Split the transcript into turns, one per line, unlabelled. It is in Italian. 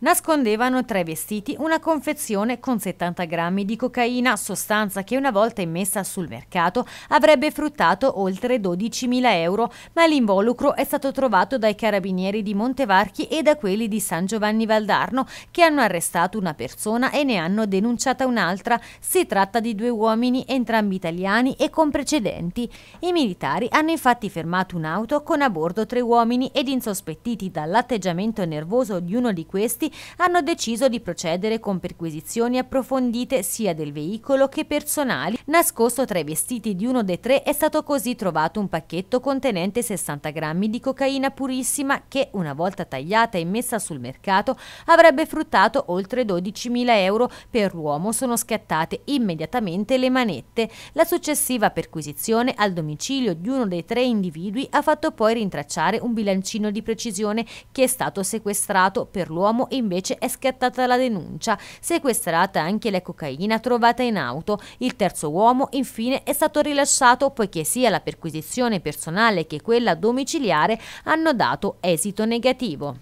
nascondevano tre vestiti una confezione con 70 grammi di cocaina, sostanza che una volta immessa sul mercato avrebbe fruttato oltre 12.000 euro, ma l'involucro è stato trovato dai carabinieri di Montevarchi e da quelli di San Giovanni Valdarno, che hanno arrestato una persona e ne hanno denunciata un'altra. Si tratta di due uomini, entrambi italiani e con precedenti. I militari hanno infatti fermato un'auto con a bordo tre uomini ed insospettiti dall'atteggiamento nervoso di uno di questi hanno deciso di procedere con perquisizioni approfondite sia del veicolo che personali. Nascosto tra i vestiti di uno dei tre è stato così trovato un pacchetto contenente 60 grammi di cocaina purissima che, una volta tagliata e messa sul mercato, avrebbe fruttato oltre 12.000 euro. Per l'uomo sono scattate immediatamente le manette. La successiva perquisizione al domicilio di uno dei tre individui ha fatto poi rintracciare un bilancino di precisione che è stato sequestrato per l'uomo e invece è scattata la denuncia, sequestrata anche la cocaina trovata in auto. Il terzo uomo infine è stato rilasciato poiché sia la perquisizione personale che quella domiciliare hanno dato esito negativo.